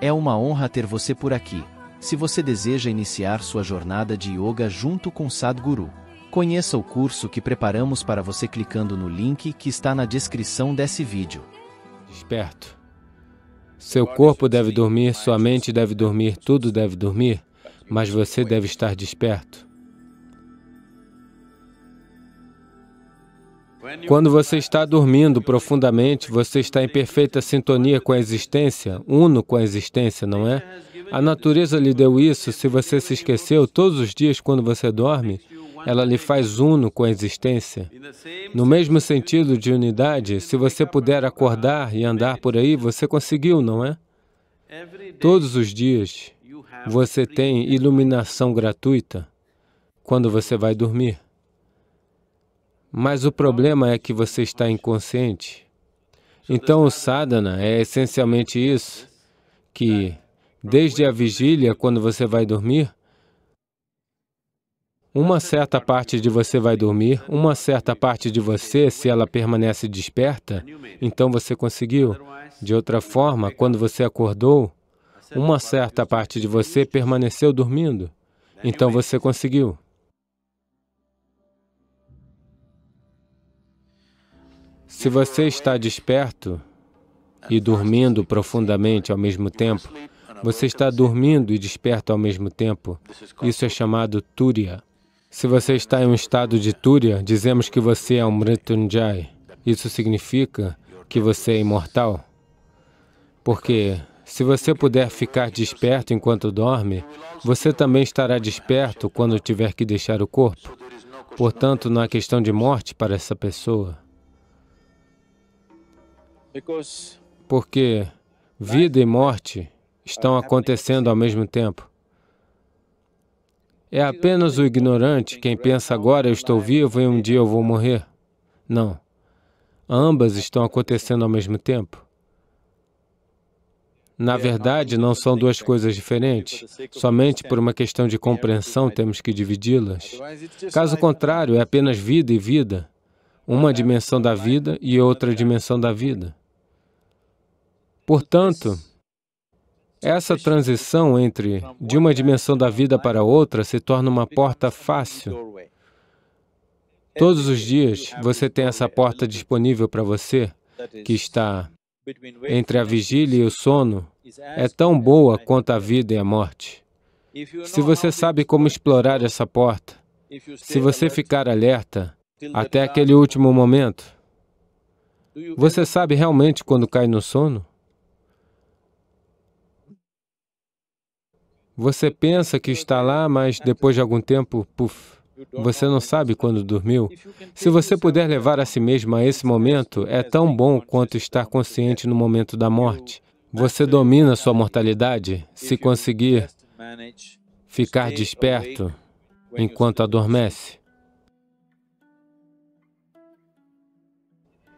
É uma honra ter você por aqui. Se você deseja iniciar sua jornada de yoga junto com Sadhguru, conheça o curso que preparamos para você clicando no link que está na descrição desse vídeo. Desperto. Seu corpo deve dormir, sua mente deve dormir, tudo deve dormir, mas você deve estar desperto. Quando você está dormindo profundamente, você está em perfeita sintonia com a existência, uno com a existência, não é? A natureza lhe deu isso, se você se esqueceu, todos os dias quando você dorme, ela lhe faz uno com a existência. No mesmo sentido de unidade, se você puder acordar e andar por aí, você conseguiu, não é? Todos os dias você tem iluminação gratuita quando você vai dormir. Mas o problema é que você está inconsciente. Então, o sadhana é essencialmente isso, que desde a vigília, quando você vai dormir, uma certa parte de você vai dormir, uma certa parte de você, se ela permanece desperta, então você conseguiu. De outra forma, quando você acordou, uma certa parte de você permaneceu dormindo, então você conseguiu. Se você está desperto e dormindo profundamente ao mesmo tempo, você está dormindo e desperto ao mesmo tempo. Isso é chamado Turiya. Se você está em um estado de Turiya, dizemos que você é um Mrityunjay. Isso significa que você é imortal. Porque se você puder ficar desperto enquanto dorme, você também estará desperto quando tiver que deixar o corpo. Portanto, não há questão de morte para essa pessoa. Porque vida e morte estão acontecendo ao mesmo tempo. É apenas o ignorante quem pensa agora eu estou vivo e um dia eu vou morrer. Não. Ambas estão acontecendo ao mesmo tempo. Na verdade, não são duas coisas diferentes. Somente por uma questão de compreensão temos que dividi-las. Caso contrário, é apenas vida e vida. Uma dimensão da vida e outra dimensão da vida. Portanto, essa transição entre de uma dimensão da vida para outra se torna uma porta fácil. Todos os dias você tem essa porta disponível para você, que está entre a vigília e o sono, é tão boa quanto a vida e a morte. Se você sabe como explorar essa porta, se você ficar alerta até aquele último momento, você sabe realmente quando cai no sono? Você pensa que está lá, mas depois de algum tempo, puf, você não sabe quando dormiu. Se você puder levar a si mesmo a esse momento, é tão bom quanto estar consciente no momento da morte. Você domina sua mortalidade se conseguir ficar desperto enquanto adormece.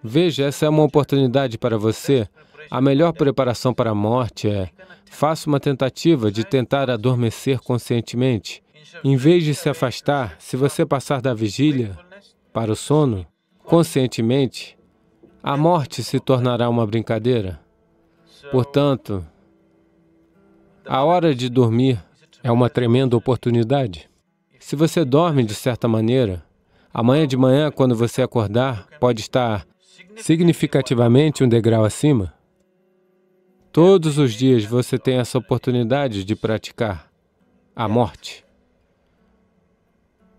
Veja, essa é uma oportunidade para você a melhor preparação para a morte é faça uma tentativa de tentar adormecer conscientemente. Em vez de se afastar, se você passar da vigília para o sono, conscientemente, a morte se tornará uma brincadeira. Portanto, a hora de dormir é uma tremenda oportunidade. Se você dorme de certa maneira, amanhã de manhã, quando você acordar, pode estar significativamente um degrau acima. Todos os dias você tem essa oportunidade de praticar a morte.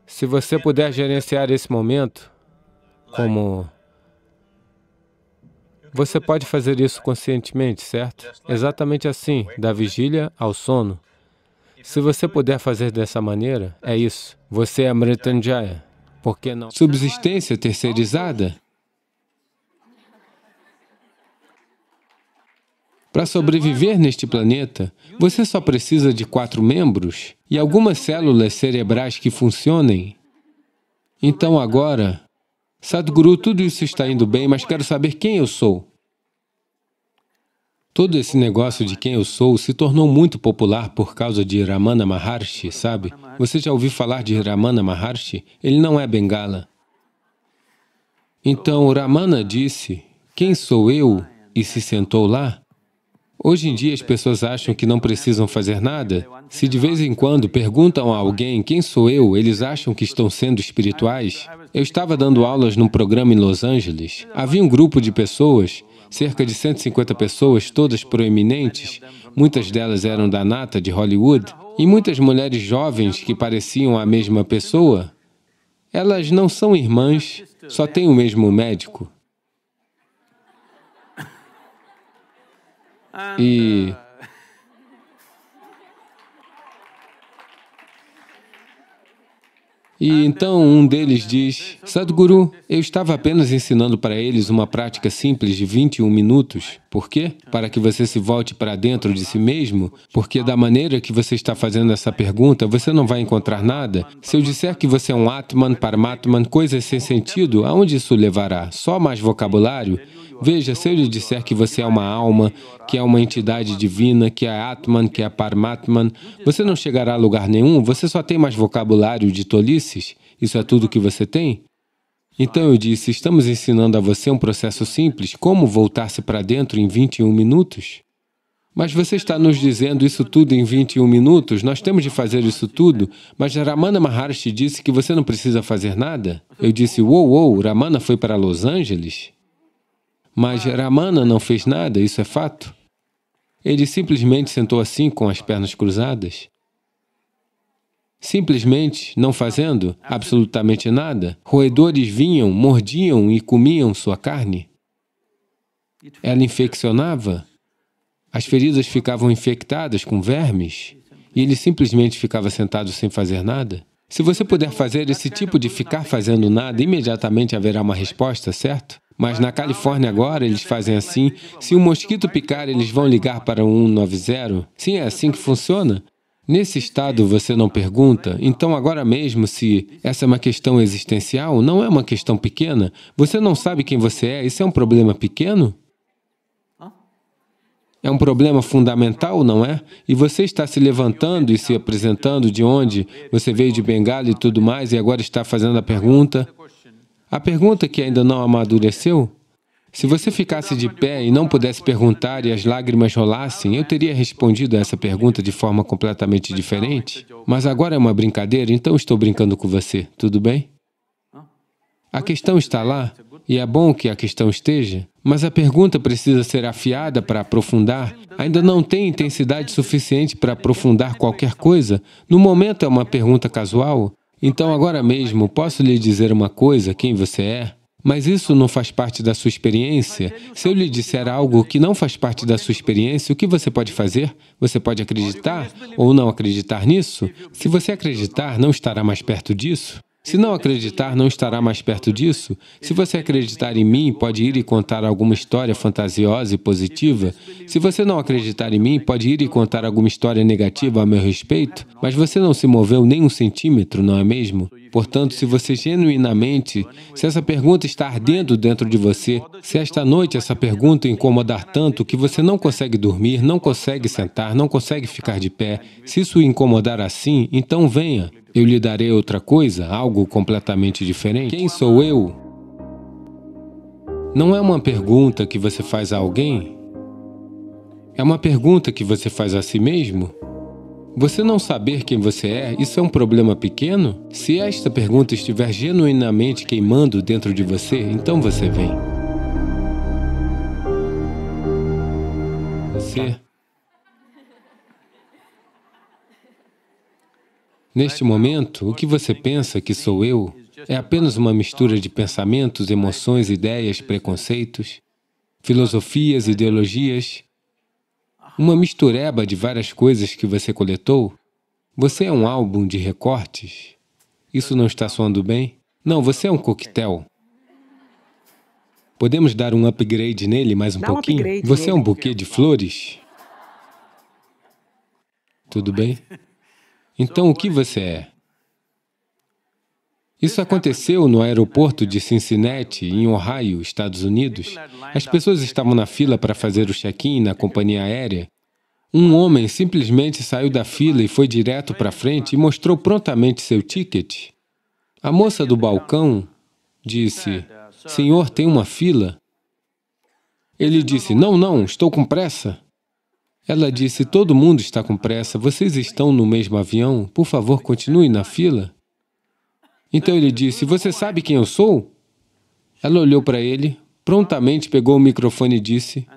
Se você puder gerenciar esse momento como... Você pode fazer isso conscientemente, certo? Exatamente assim, da vigília ao sono. Se você puder fazer dessa maneira, é isso. Você é Mritanjaya. Por que não? Subsistência terceirizada? Para sobreviver neste planeta, você só precisa de quatro membros e algumas células cerebrais que funcionem. Então agora, Sadhguru, tudo isso está indo bem, mas quero saber quem eu sou. Todo esse negócio de quem eu sou se tornou muito popular por causa de Ramana Maharshi, sabe? Você já ouviu falar de Ramana Maharshi? Ele não é bengala. Então, Ramana disse, quem sou eu? E se sentou lá. Hoje em dia as pessoas acham que não precisam fazer nada. Se de vez em quando perguntam a alguém quem sou eu, eles acham que estão sendo espirituais. Eu estava dando aulas num programa em Los Angeles. Havia um grupo de pessoas, cerca de 150 pessoas, todas proeminentes. Muitas delas eram da nata de Hollywood. E muitas mulheres jovens que pareciam a mesma pessoa. Elas não são irmãs, só têm o mesmo médico. E E então um deles diz, Sadhguru, eu estava apenas ensinando para eles uma prática simples de 21 minutos. Por quê? Para que você se volte para dentro de si mesmo, porque da maneira que você está fazendo essa pergunta, você não vai encontrar nada. Se eu disser que você é um Atman, Paramatman, coisas sem sentido, aonde isso levará? Só mais vocabulário? Veja, se eu lhe disser que você é uma alma, que é uma entidade divina, que é Atman, que é Paramatman, você não chegará a lugar nenhum, você só tem mais vocabulário de tolices? Isso é tudo que você tem? Então eu disse, estamos ensinando a você um processo simples, como voltar-se para dentro em 21 minutos? Mas você está nos dizendo isso tudo em 21 minutos? Nós temos de fazer isso tudo? Mas Ramana Maharshi disse que você não precisa fazer nada? Eu disse, uou, wow, uou, wow, Ramana foi para Los Angeles? Mas Ramana não fez nada, isso é fato. Ele simplesmente sentou assim, com as pernas cruzadas. Simplesmente não fazendo absolutamente nada, roedores vinham, mordiam e comiam sua carne. Ela infeccionava, as feridas ficavam infectadas com vermes, e ele simplesmente ficava sentado sem fazer nada. Se você puder fazer esse tipo de ficar fazendo nada, imediatamente haverá uma resposta, certo? Mas na Califórnia agora eles fazem assim. Se um mosquito picar, eles vão ligar para o 190. Sim, é assim que funciona. Nesse estado você não pergunta, então agora mesmo se essa é uma questão existencial, não é uma questão pequena. Você não sabe quem você é, isso é um problema pequeno? É um problema fundamental, não é? E você está se levantando e se apresentando de onde você veio de Bengala e tudo mais, e agora está fazendo a pergunta. A pergunta que ainda não amadureceu, se você ficasse de pé e não pudesse perguntar e as lágrimas rolassem, eu teria respondido a essa pergunta de forma completamente diferente. Mas agora é uma brincadeira, então estou brincando com você, tudo bem? A questão está lá, e é bom que a questão esteja, mas a pergunta precisa ser afiada para aprofundar. Ainda não tem intensidade suficiente para aprofundar qualquer coisa. No momento é uma pergunta casual, então, agora mesmo, posso lhe dizer uma coisa, quem você é? Mas isso não faz parte da sua experiência? Se eu lhe disser algo que não faz parte da sua experiência, o que você pode fazer? Você pode acreditar ou não acreditar nisso? Se você acreditar, não estará mais perto disso? Se não acreditar, não estará mais perto disso. Se você acreditar em mim, pode ir e contar alguma história fantasiosa e positiva. Se você não acreditar em mim, pode ir e contar alguma história negativa a meu respeito. Mas você não se moveu nem um centímetro, não é mesmo? Portanto, se você genuinamente, se essa pergunta está ardendo dentro de você, se esta noite essa pergunta incomodar tanto que você não consegue dormir, não consegue sentar, não consegue ficar de pé, se isso incomodar assim, então venha. Eu lhe darei outra coisa, algo completamente diferente. Quem sou eu? Não é uma pergunta que você faz a alguém, é uma pergunta que você faz a si mesmo. Você não saber quem você é, isso é um problema pequeno? Se esta pergunta estiver genuinamente queimando dentro de você, então você vem. Você. Neste momento, o que você pensa que sou eu é apenas uma mistura de pensamentos, emoções, ideias, preconceitos, filosofias, ideologias, uma mistureba de várias coisas que você coletou? Você é um álbum de recortes? Isso não está soando bem? Não, você é um coquetel. Podemos dar um upgrade nele mais um Dá pouquinho? Um você é um buquê de flores? Tudo bem? Então, o que você é? Isso aconteceu no aeroporto de Cincinnati, em Ohio, Estados Unidos. As pessoas estavam na fila para fazer o check-in na companhia aérea. Um homem simplesmente saiu da fila e foi direto para frente e mostrou prontamente seu ticket. A moça do balcão disse, Senhor, tem uma fila? Ele disse, não, não, estou com pressa. Ela disse, todo mundo está com pressa, vocês estão no mesmo avião, por favor, continue na fila. Então ele disse: Você sabe quem eu sou? Ela olhou para ele, prontamente pegou o microfone e disse: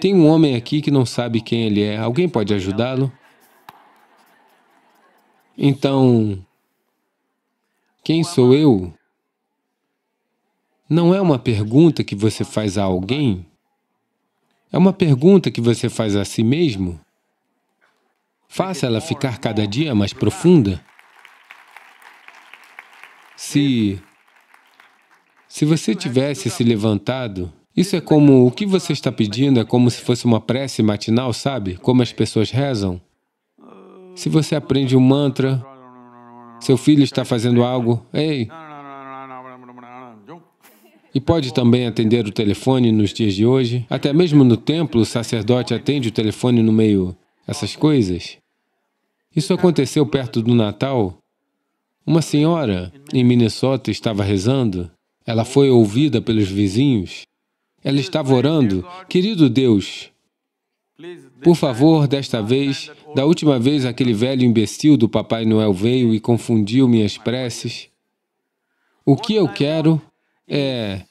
Tem um homem aqui que não sabe quem ele é. Alguém pode ajudá-lo? Então, quem sou eu? Não é uma pergunta que você faz a alguém, é uma pergunta que você faz a si mesmo. Faça ela ficar cada dia mais profunda. Se, se você tivesse se levantado, isso é como o que você está pedindo, é como se fosse uma prece matinal, sabe? Como as pessoas rezam. Se você aprende um mantra, seu filho está fazendo algo, ei! E pode também atender o telefone nos dias de hoje. Até mesmo no templo, o sacerdote atende o telefone no meio. Essas coisas. Isso aconteceu perto do Natal, uma senhora em Minnesota estava rezando. Ela foi ouvida pelos vizinhos. Ela estava orando, querido Deus, por favor, desta vez, da última vez aquele velho imbecil do Papai Noel veio e confundiu minhas preces. O que eu quero é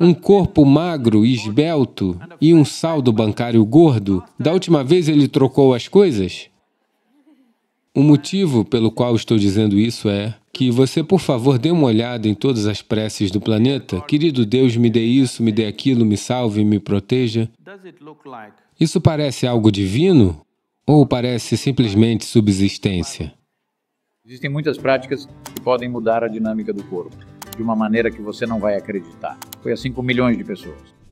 um corpo magro e esbelto e um saldo bancário gordo. Da última vez ele trocou as coisas? O motivo pelo qual estou dizendo isso é que você, por favor, dê uma olhada em todas as preces do planeta. Querido Deus, me dê isso, me dê aquilo, me salve, me proteja. Isso parece algo divino ou parece simplesmente subsistência? Existem muitas práticas que podem mudar a dinâmica do corpo de uma maneira que você não vai acreditar. Foi assim com milhões de pessoas.